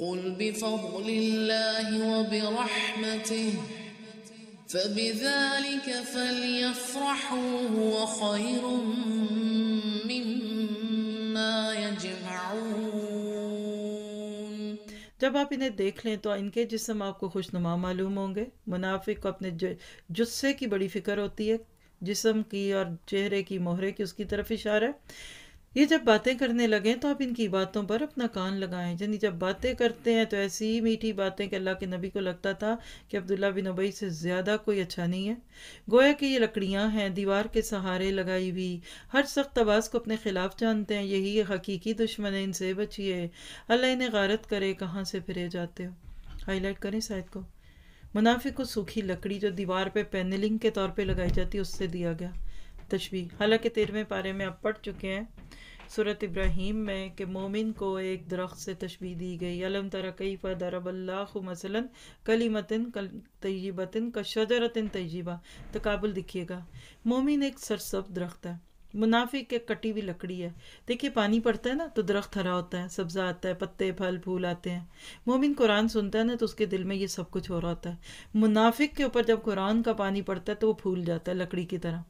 قل بفضل الله وبرحمته فبذلك فليفرحوا هو خير مما يجمعون जब आप इन्हें देख लें तो इनके जिसम आपको खुशनुमा मालूम होंगे मुनाफिक को अपने जुस्से की बड़ी फिक्र होती है जिसम की और चेहरे की मोहरे की उसकी तरफ इशारा है ये जब बातें करने लगें तो आप इनकी बातों पर अपना कान लगाएं यानी जब बातें करते हैं तो ऐसी ही मीठी बातें कि अल्लाह के नबी को लगता था कि अब्दुल्ला बिन अबई से ज़्यादा कोई अच्छा नहीं है गोया कि ये लकड़ियाँ हैं दीवार के सहारे लगाई हुई हर सख्त आवाज़ को अपने ख़िलाफ़ जानते हैं यही हकीकी दुश्मन है इनसे बचिए अल्लाह इन्हें गारत करे कहाँ से फिरे जाते हो हाईलाइट करें शायद को मुनाफिक को सूखी लकड़ी जो दीवार पर पे पेनलिंग के तौर पर लगाई जाती है उससे दिया गया तशबी हालांकि तेरहवें पारे में आप पढ़ चुके हैं सूरत इब्राहिम में कि मोमिन को एक दरख्त से तशबी दी गई अलम तरह कई फ़ा मसला कली मतिन कल तयबतिन का शजरतिन तयबा तकबुल दिखिएगा मोमिन एक सरसब दरख्त है मुनाफिक एक कटी हुई लकड़ी है देखिए पानी पड़ता है ना तो दरख्त हरा होता है सब्जा आता है पत्ते फल फूल आते हैं मोमिन कुरान सुनता है ना तो उसके दिल में ये सब कुछ हो रहा होता है मुनाफिक के ऊपर जब कुरान का पानी पड़ता है तो वो फूल जाता है लकड़ी की तरह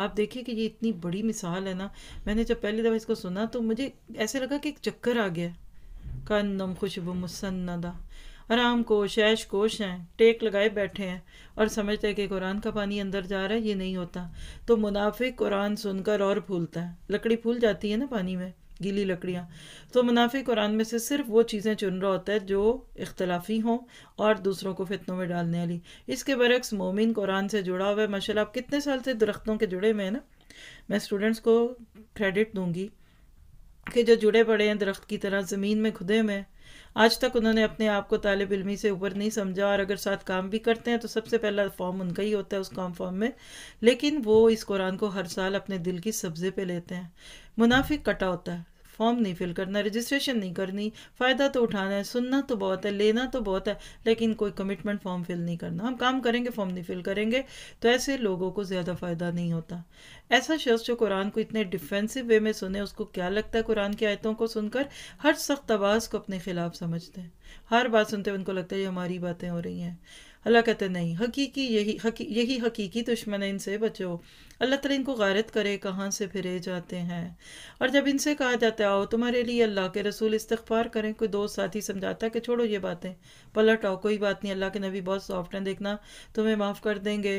आप देखिए कि ये इतनी बड़ी मिसाल है ना मैंने जब पहली दफ़ा इसको सुना तो मुझे ऐसे लगा कि एक चक्कर आ गया कन्दम खुशबू मुसन्ना आराम को शैश कोश हैं टेक लगाए बैठे हैं और समझते हैं कि कुरान का पानी अंदर जा रहा है ये नहीं होता तो मुनाफिक कुरान सुनकर और फूलता है लकड़ी फूल जाती है ना पानी में गीली लकड़ियाँ तो मुनाफे कुरान में से सिर्फ वो चीज़ें चुन रहा होता है जो इख्तलाफी हों और दूसरों को फितनों में डालने वाली इसके बरक्स मोमिन कुरान से जुड़ा हुआ है माशा आप कितने साल से दरख्तों के जुड़े में है ना मैं स्टूडेंट्स को क्रेडिट दूँगी कि जो जुड़े पड़े हैं दरख्त की तरह ज़मीन में खुदे में आज तक उन्होंने अपने आप को तालब इलमी से ऊपर नहीं समझा और अगर साथ काम भी करते हैं तो सबसे पहला फॉर्म उनका ही होता है उस काम फॉर्म में लेकिन वो इस कुरान को हर साल अपने दिल की सब्ज़े पे लेते हैं मुनाफिक कटा होता है फॉर्म नहीं फिल करना रजिस्ट्रेशन नहीं करनी फ़ायदा तो उठाना है सुनना तो बहुत है लेना तो बहुत है लेकिन कोई कमिटमेंट फॉर्म फिल नहीं करना हम काम करेंगे फॉर्म नहीं फिल करेंगे तो ऐसे लोगों को ज़्यादा फ़ायदा नहीं होता ऐसा शख्स जो कुरान को इतने डिफेंसिव वे में सुने उसको क्या लगता है कुरान की आयतों को सुनकर हर सख्त आवाज़ को अपने खिलाफ समझते हैं हर बात सुनते हुए उनको लगता है ये हमारी बातें हो रही हैं अल्लाह कहते नहीं हकीकी यही हकी, यही हकीकी दुश्मन है इनसे बचो अल्लाह तला इनको गारत करे कहाँ से फिरे जाते हैं और जब इनसे कहा जाता है आओ तुम्हारे लिए अल्लाह के रसूल इस्तफार करें कोई दोस्त साथी समझाता है कि छोड़ो ये बातें पलट आओ कोई बात नहीं अल्लाह के नबी बहुत सॉफ्ट हैं देखना तुम्हें माफ़ कर देंगे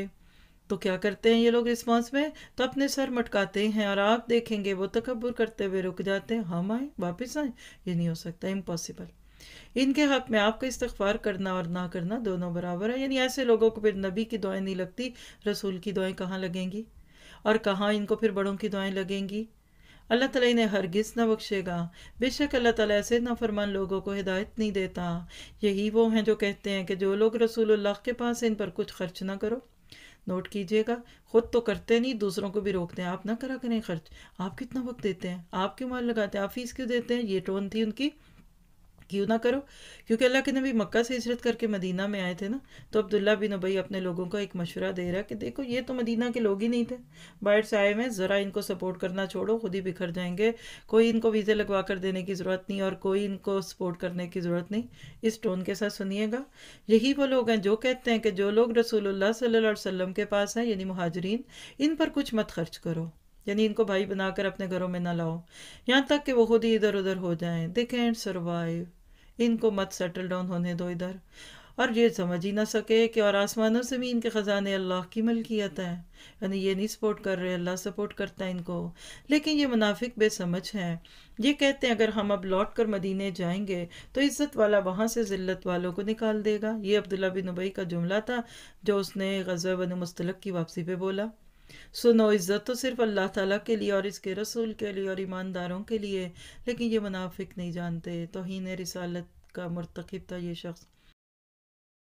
तो क्या करते हैं ये लोग रिस्पॉन्स में तो अपने सर मटकाते हैं और आप देखेंगे वो तकबर करते हुए रुक जाते हैं हम आए वापस आए ये नहीं हो सकता इम्पॉसिबल इनके हक में आपका इस्तफार करना और ना करना दोनों बराबर है यानी ऐसे लोगों को फिर नबी की दुआएं नहीं लगती रसूल की दुआएं कहाँ लगेंगी और कहाँ इनको फिर बड़ों की दुआएं लगेंगी अल्लाह ताला इन्हें हरगिज़ ना बख्शेगा बेशक अल्लाह ताला ऐसे नाफरमान लोगों को हिदायत नहीं देता यही वो हैं जो कहते हैं कि जो लोग रसूल के पास इन पर कुछ खर्च ना करो नोट कीजिएगा खुद तो करते नहीं दूसरों को भी रोकते हैं आप ना करा करें खर्च आप कितना वक्त देते हैं आप क्यों माल लगाते हैं आप फीस क्यों देते हैं ये टोन थी उनकी क्यों ना करो क्योंकि अल्लाह के नबी मक्का से हजरत करके मदीना में आए थे ना तो अब्दुल्ला बिन उबई अपने लोगों को एक मशवरा दे रहा कि देखो ये तो मदीना के लोग ही नहीं थे बाइट से आए हुए ज़रा इनको सपोर्ट करना छोड़ो खुद ही बिखर जाएंगे कोई इनको वीज़े लगवा कर देने की ज़रूरत नहीं और कोई इनको सपोर्ट करने की ज़रूरत नहीं इस टोन के साथ सुनिएगा यही वो लोग हैं जो कहते हैं कि जो लोग रसूल सल्लल्लाहु अलैहि वसल्लम के पास हैं यानी महाजरीन इन पर कुछ मत खर्च करो यानी इनको भाई बनाकर अपने घरों में ना लाओ यहाँ तक कि वो खुद ही इधर उधर हो जाएं दे कैंट सर्वाइव इनको मत सेटल डाउन होने दो इधर और ये समझ ही ना सके कि और आसमानों से भी इनके ख़जाने अल्लाह की मलकियत है यानी ये नहीं सपोर्ट कर रहे अल्लाह सपोर्ट करता है इनको लेकिन ये मुनाफिक बेसमझ हैं ये कहते हैं अगर हम अब लौट कर मदीने जाएंगे तो इज़्ज़त वाला वहाँ से ज़िल्लत वालों को निकाल देगा ये अब्दुल्ला बिन उबई का जुमला था जो उसने गज़ब बन मुस्तलक की वापसी पर बोला सो नो इज़्ज़त तो सिर्फ अल्लाह ताला के लिए और इसके रसूल के लिए और ईमानदारों के लिए लेकिन ये मुनाफिक नहीं जानते तोहन रिसालत का मरतखब था ये शख्स